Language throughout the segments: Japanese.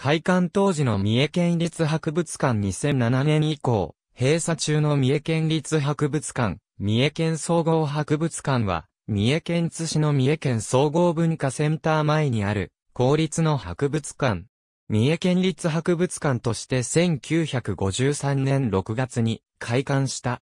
開館当時の三重県立博物館2007年以降、閉鎖中の三重県立博物館、三重県総合博物館は、三重県津市の三重県総合文化センター前にある、公立の博物館。三重県立博物館として1953年6月に開館した。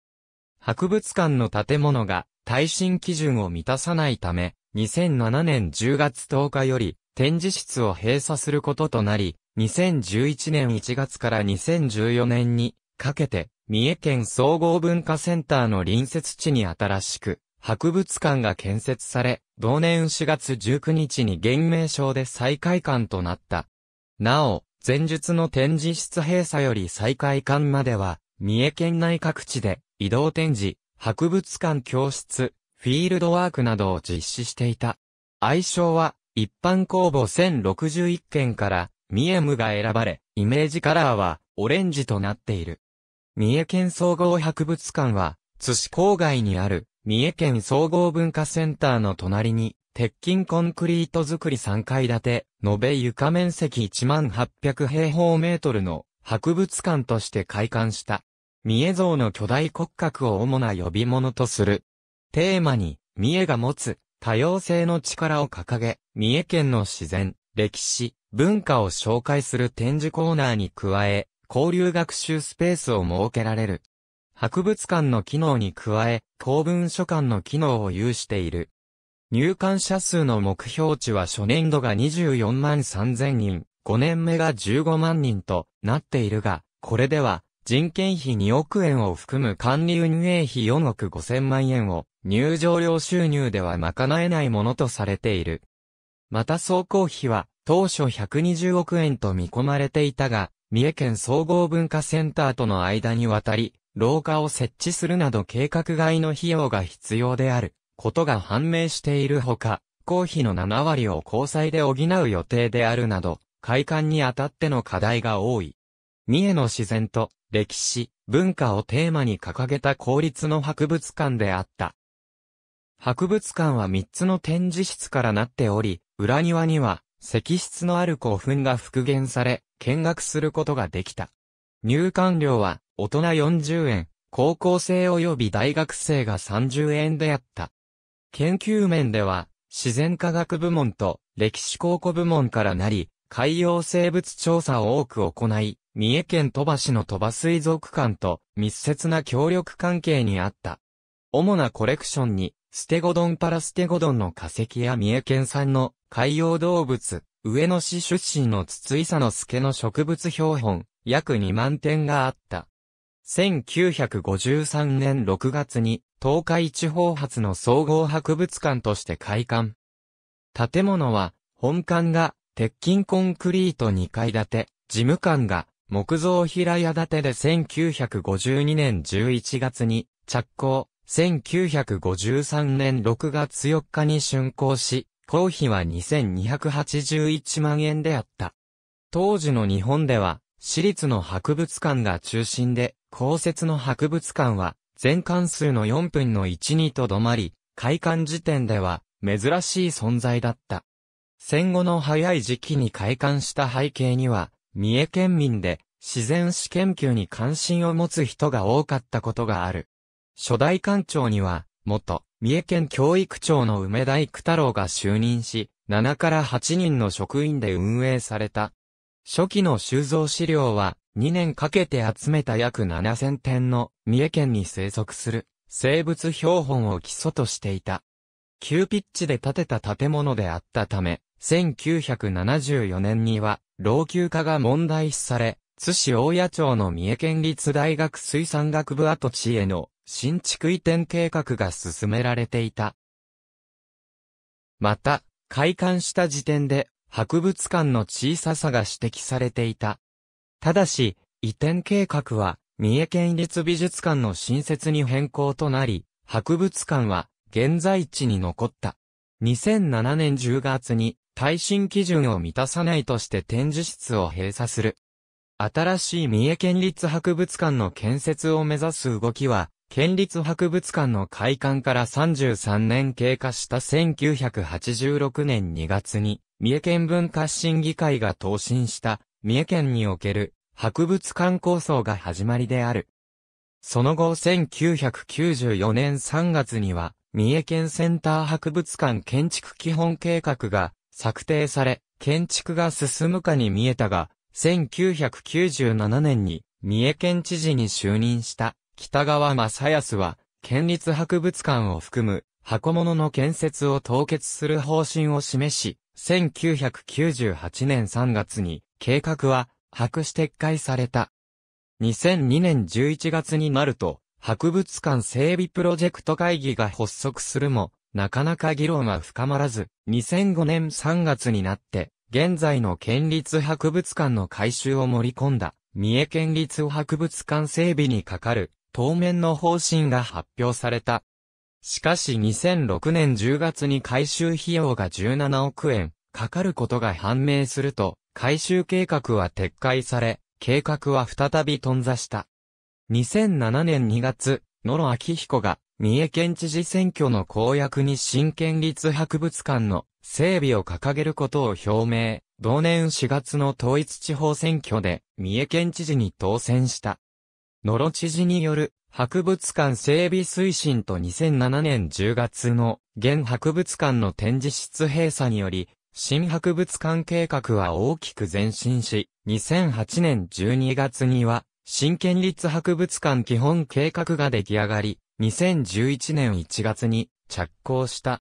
博物館の建物が耐震基準を満たさないため、2007年10月10日より展示室を閉鎖することとなり、2011年1月から2014年にかけて、三重県総合文化センターの隣接地に新しく、博物館が建設され、同年4月19日に現名称で再開館となった。なお、前述の展示室閉鎖より再開館までは、三重県内各地で移動展示、博物館教室、フィールドワークなどを実施していた。愛称は、一般公募1061件から三重無が選ばれ、イメージカラーはオレンジとなっている。三重県総合博物館は、津市郊外にある三重県総合文化センターの隣に、鉄筋コンクリート造り3階建て、延べ床面積1800平方メートルの博物館として開館した。三重像の巨大骨格を主な呼び物とする。テーマに、三重が持つ多様性の力を掲げ、三重県の自然、歴史、文化を紹介する展示コーナーに加え、交流学習スペースを設けられる。博物館の機能に加え、公文書館の機能を有している。入館者数の目標値は初年度が24万3000人、5年目が15万人となっているが、これでは人件費2億円を含む管理運営費4億5000万円を入場料収入では賄えないものとされている。また総工費は当初120億円と見込まれていたが、三重県総合文化センターとの間にわたり、廊下を設置するなど計画外の費用が必要であることが判明しているほか、工費の7割を交際で補う予定であるなど、開館にあたっての課題が多い。三重の自然と歴史、文化をテーマに掲げた公立の博物館であった。博物館は3つの展示室からなっており、裏庭には、石室のある古墳が復元され、見学することができた。入館料は、大人40円、高校生及び大学生が30円であった。研究面では、自然科学部門と歴史考古部門からなり、海洋生物調査を多く行い、三重県鳥羽市の鳥羽水族館と密接な協力関係にあった。主なコレクションに、ステゴドンパラステゴドンの化石や三重県産の海洋動物、上野市出身の筒井佐之助の植物標本、約2万点があった。1953年6月に、東海地方発の総合博物館として開館。建物は、本館が、鉄筋コンクリート2階建て、事務官が、木造平屋建てで1952年11月に、着工、1953年6月4日に竣工し、公費は2281万円であった。当時の日本では、私立の博物館が中心で、公設の博物館は、全館数の4分の1にとどまり、開館時点では、珍しい存在だった。戦後の早い時期に開館した背景には、三重県民で、自然史研究に関心を持つ人が多かったことがある。初代館長には、元、三重県教育庁の梅田育太郎が就任し、7から8人の職員で運営された。初期の収蔵資料は、2年かけて集めた約7000点の三重県に生息する生物標本を基礎としていた。急ピッチで建てた建物であったため、1974年には老朽化が問題視され、津市大谷町の三重県立大学水産学部跡地への新築移転計画が進められていた。また、開館した時点で、博物館の小ささが指摘されていた。ただし、移転計画は、三重県立美術館の新設に変更となり、博物館は、現在地に残った。2007年10月に、耐震基準を満たさないとして展示室を閉鎖する。新しい三重県立博物館の建設を目指す動きは、県立博物館の開館から33年経過した1986年2月に、三重県文化審議会が答申した三重県における博物館構想が始まりである。その後1994年3月には、三重県センター博物館建築基本計画が策定され、建築が進むかに見えたが、1997年に三重県知事に就任した北川正康は、県立博物館を含む箱物の建設を凍結する方針を示し、1998年3月に計画は白紙撤回された。2002年11月になると、博物館整備プロジェクト会議が発足するも、なかなか議論は深まらず、2005年3月になって、現在の県立博物館の改修を盛り込んだ、三重県立博物館整備にかかる当面の方針が発表された。しかし2006年10月に改修費用が17億円かかることが判明すると、改修計画は撤回され、計画は再び頓挫した。2007年2月、野呂明彦が三重県知事選挙の公約に新県立博物館の整備を掲げることを表明、同年4月の統一地方選挙で三重県知事に当選した。野呂知事による博物館整備推進と2007年10月の現博物館の展示室閉鎖により、新博物館計画は大きく前進し、2008年12月には、新県立博物館基本計画が出来上がり、2011年1月に着工した。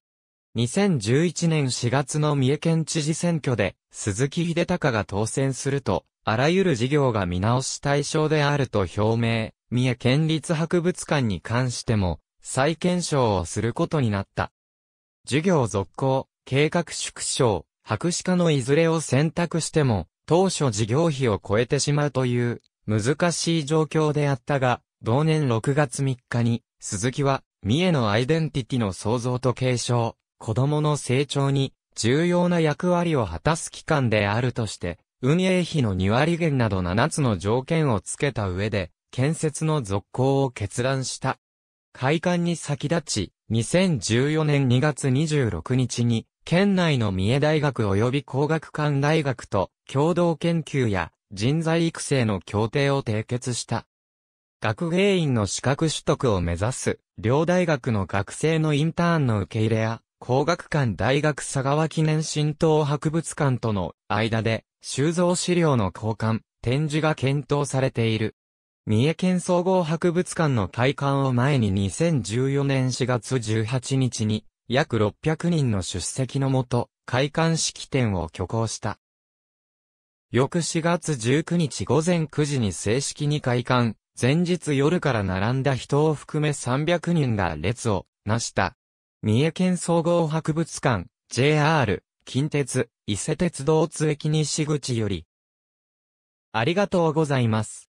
2011年4月の三重県知事選挙で鈴木秀隆が当選すると、あらゆる事業が見直し対象であると表明、三重県立博物館に関しても、再検証をすることになった。授業続行、計画縮小、博士課のいずれを選択しても、当初事業費を超えてしまうという、難しい状況であったが、同年6月3日に、鈴木は、三重のアイデンティティの創造と継承、子供の成長に、重要な役割を果たす機関であるとして、運営費の2割減など7つの条件を付けた上で、建設の続行を決断した。開館に先立ち、2014年2月26日に、県内の三重大学及び工学館大学と共同研究や人材育成の協定を締結した。学芸員の資格取得を目指す、両大学の学生のインターンの受け入れや、工学館大学佐川記念新東博物館との間で収蔵資料の交換、展示が検討されている。三重県総合博物館の開館を前に2014年4月18日に約600人の出席のもと開館式典を挙行した。翌4月19日午前9時に正式に開館、前日夜から並んだ人を含め300人が列をなした。三重県総合博物館 JR 近鉄、伊勢鉄道津駅西口より。ありがとうございます。